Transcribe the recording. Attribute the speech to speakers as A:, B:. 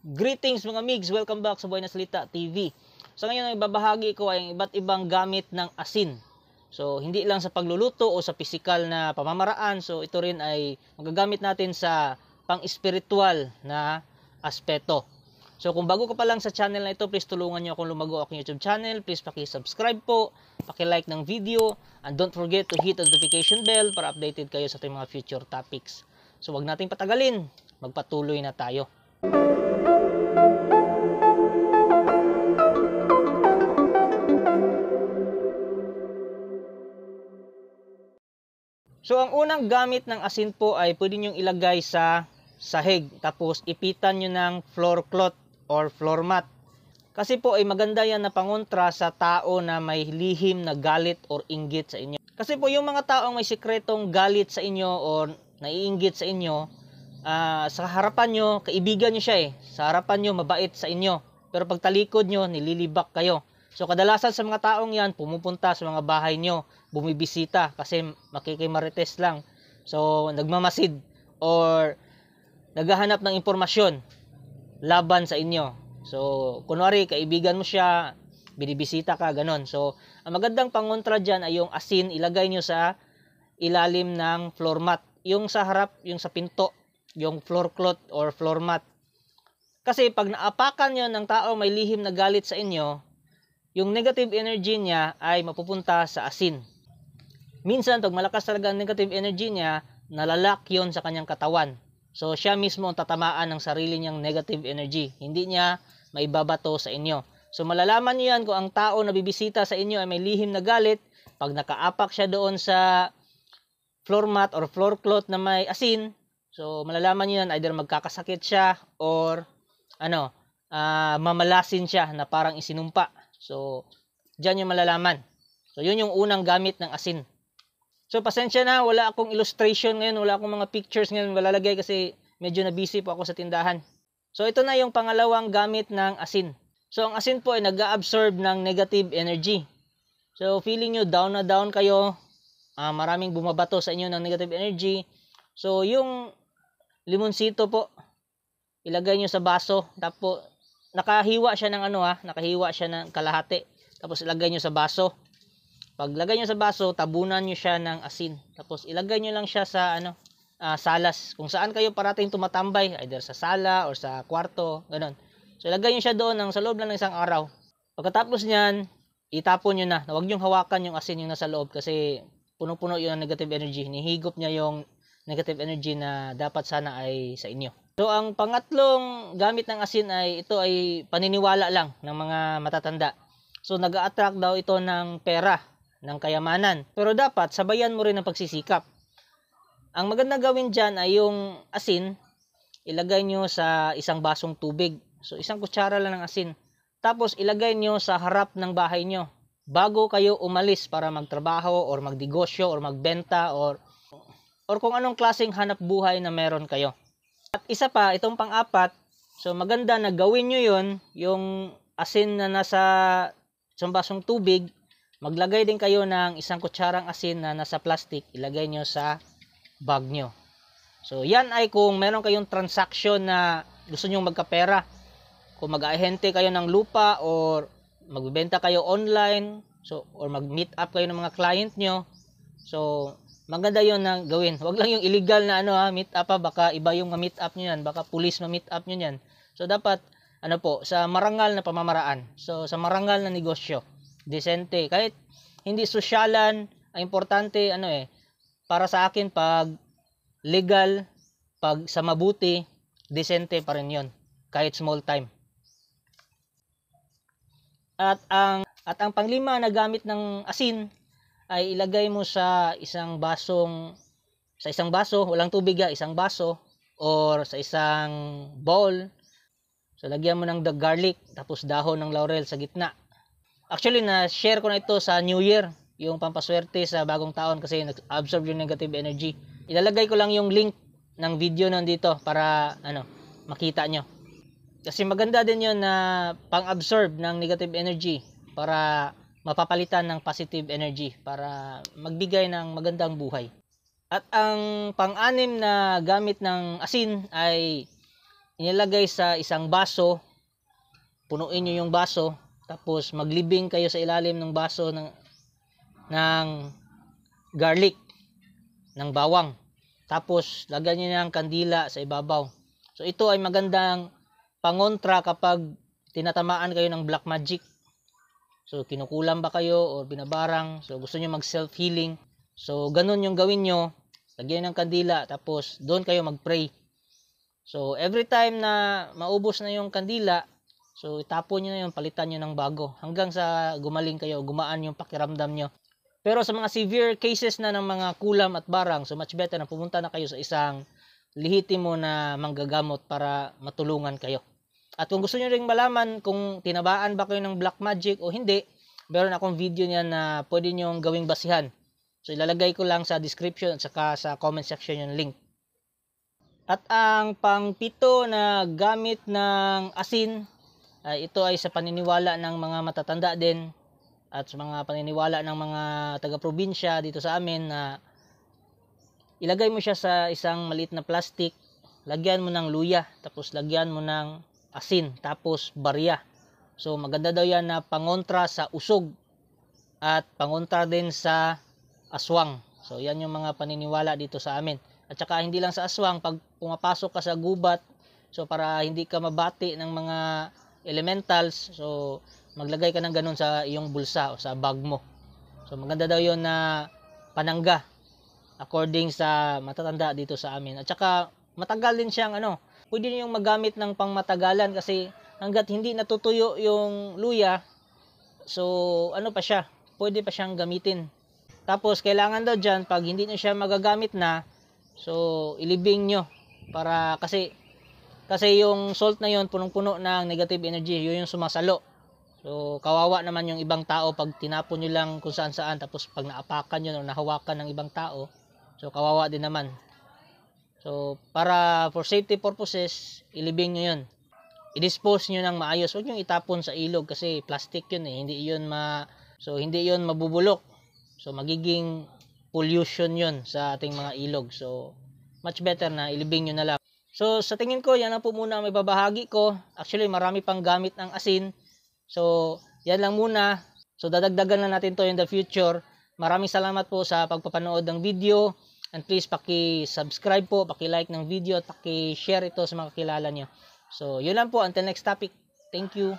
A: Greetings mga migs, welcome back sa Buhay na Salita TV. So ngayon ang ibabahagi ko ay ang iba't ibang gamit ng asin. So hindi lang sa pagluluto o sa pisikal na pamamaraan, so ito rin ay magagamit natin sa pang-espiritual na aspeto. So kung bago ka pa lang sa channel na ito, please tulungan niyo akong lumago akong YouTube channel. Please paki-subscribe po, paki-like ng video, and don't forget to hit the notification bell para updated kayo sa ating mga future topics. So wag nating patagalin, magpatuloy na tayo. So ang unang gamit ng asin po ay pwede nyo ilagay sa sahig tapos ipitan nyo ng floor cloth or floor mat. Kasi po ay maganda yan na pangontra sa tao na may lihim na galit or inggit sa inyo. Kasi po yung mga taong may sikretong galit sa inyo o naiinggit sa inyo, uh, sa harapan nyo, kaibigan nyo siya eh. Sa harapan nyo, mabait sa inyo. Pero pag talikod nyo, nililibak kayo. So kadalasan sa mga taong yan, pumupunta sa mga bahay nyo, bumibisita kasi makikimarites lang. So nagmamasid or naghahanap ng impormasyon laban sa inyo. So kunwari kaibigan mo siya, binibisita ka, ganon. So ang magandang pangontra dyan ay yung asin ilagay nyo sa ilalim ng floor mat. Yung sa harap, yung sa pinto, yung floor cloth or floor mat. Kasi pag naapakan nyo ng tao may lihim na galit sa inyo, yung negative energy niya ay mapupunta sa asin. Minsan, pag malakas talaga ang negative energy niya, nalalak yon sa kanyang katawan. So, siya mismo ang tatamaan ng sarili niyang negative energy. Hindi niya maibabato sa inyo. So, malalaman niyo yan kung ang tao na bibisita sa inyo ay may lihim na galit, pag nakaapak siya doon sa floor mat or floor cloth na may asin, so malalaman niyo yan either magkakasakit siya or ano, uh, mamalasin siya na parang isinumpa So, dyan yung malalaman. So, yun yung unang gamit ng asin. So, pasensya na, wala akong illustration ngayon, wala akong mga pictures ngayon, malalagay kasi medyo na busy po ako sa tindahan. So, ito na yung pangalawang gamit ng asin. So, ang asin po ay nag-absorb ng negative energy. So, feeling nyo down na down kayo, uh, maraming bumabato sa inyo ng negative energy. So, yung limonsito po, ilagay nyo sa baso, tapos nakahiwa siya ng ano ha, ah, nakahiwa siya ng kalahati. Tapos ilagay niyo sa baso. Pag lagay nyo sa baso, tabunan niyo siya ng asin. Tapos ilagay niyo lang siya sa ano, uh, salas. Kung saan kayo parating tumatambay, either sa sala or sa kwarto, ganun. So ilagay niyo siya doon ng, sa loob lang ng isang araw. Pagkatapos niyan, itapon niyo na. Huwag niyo hawakan yung asin yung nasa loob kasi puno-puno yun ng negative energy. Nihigop niya yung negative energy na dapat sana ay sa inyo. So ang pangatlong gamit ng asin ay ito ay paniniwala lang ng mga matatanda. So nag-attract daw ito ng pera, ng kayamanan. Pero dapat sabayan mo rin ang pagsisikap. Ang maganda gawin dyan ay yung asin, ilagay nyo sa isang basong tubig. So isang kutsara lang ng asin. Tapos ilagay nyo sa harap ng bahay nyo bago kayo umalis para magtrabaho or magnegosyo or magbenta or or kung anong klaseng hanap buhay na meron kayo. At isa pa, itong pang-apat, so maganda na gawin nyo yon yung asin na nasa isang basong tubig, maglagay din kayo ng isang kutsarang asin na nasa plastic, ilagay nyo sa bag nyo. So, yan ay kung meron kayong transaction na gusto nyong magkapera. Kung mag-ahente kayo ng lupa or magbibenta kayo online, so, or mag-meet up kayo ng mga client nyo. So, maganda yon na gawin. Huwag lang yung illegal na ano ha, meet up ha, baka iba yung ma-meet up nyo yan, baka pulis ma-meet up nyo yan. So dapat, ano po, sa marangal na pamamaraan, so sa marangal na negosyo, decente, kahit hindi sosyalan, ay importante, ano eh, para sa akin, pag legal, pag sa mabuti, decente pa rin yon kahit small time. At ang at ang panglima na gamit ng asin ay ilagay mo sa isang basong sa isang baso, walang tubig ha, isang baso or sa isang bowl. So lagyan mo ng the garlic tapos dahon ng laurel sa gitna. Actually na share ko na ito sa New Year, yung pampaswerte sa bagong taon kasi nag-absorb yung negative energy. Ilalagay ko lang yung link ng video nandito para ano makita nyo. Kasi maganda din yon na pang-absorb ng negative energy para mapapalitan ng positive energy para magbigay ng magandang buhay. At ang pang-anim na gamit ng asin ay inilagay sa isang baso, punuin nyo yung baso, tapos maglibing kayo sa ilalim ng baso ng, ng garlic, ng bawang. Tapos lagyan nyo ng kandila sa ibabaw. So ito ay magandang pangontra kapag tinatamaan kayo ng black magic So kinukulam ba kayo or binabarang? So gusto niyo mag self healing. So ganun yung gawin niyo. Lagyan ng kandila tapos doon kayo magpray. So every time na maubos na yung kandila, so itapon niyo na yun, palitan niyo ng bago hanggang sa gumaling kayo, gumaan yung pakiramdam niyo. Pero sa mga severe cases na ng mga kulam at barang, so much better na pumunta na kayo sa isang lihitimo na manggagamot para matulungan kayo. At kung gusto niyo ring malaman kung tinabaan ba kayo ng black magic o hindi, meron akong video niyan na pwede niyo gawing basihan. So ilalagay ko lang sa description at saka sa comment section yung link. At ang pangpito na gamit ng asin, uh, ito ay sa paniniwala ng mga matatanda din at sa mga paniniwala ng mga taga-probinsya dito sa amin na ilagay mo siya sa isang maliit na plastic, lagyan mo ng luya, tapos lagyan mo ng asin, tapos barya. So maganda daw yan na pangontra sa usog at pangontra din sa aswang. So yan yung mga paniniwala dito sa amin. At saka hindi lang sa aswang, pag pumapasok ka sa gubat, so para hindi ka mabati ng mga elementals, so maglagay ka ng ganun sa iyong bulsa o sa bag mo. So maganda daw yon na panangga according sa matatanda dito sa amin. At saka matagal din siyang ano, pwede yung magamit ng pangmatagalan kasi hanggat hindi natutuyo yung luya, so ano pa siya, pwede pa siyang gamitin. Tapos kailangan daw dyan, pag hindi na siya magagamit na, so ilibing nyo para kasi kasi yung salt na yon punong-puno ng negative energy, yun yung sumasalo. So, kawawa naman yung ibang tao pag tinapon nyo lang kung saan saan tapos pag naapakan yun o nahawakan ng ibang tao. So, kawawa din naman. So, para for safety purposes, ilibing nyo yun. I-dispose nyo ng maayos. Huwag nyo itapon sa ilog kasi plastic yun eh. Hindi yun ma... So, hindi yun mabubulok. So, magiging pollution yun sa ating mga ilog. So, much better na ilibing nyo na lang. So, sa tingin ko, yan lang po muna may babahagi ko. Actually, marami pang gamit ang asin. So, yan lang muna. So, dadagdagan na natin to in the future. Maraming salamat po sa pagpapanood ng video. And please paki-subscribe po, paki-like ng video at paki-share ito sa mga kilala niyo. So, yun lang po. Until next topic. Thank you.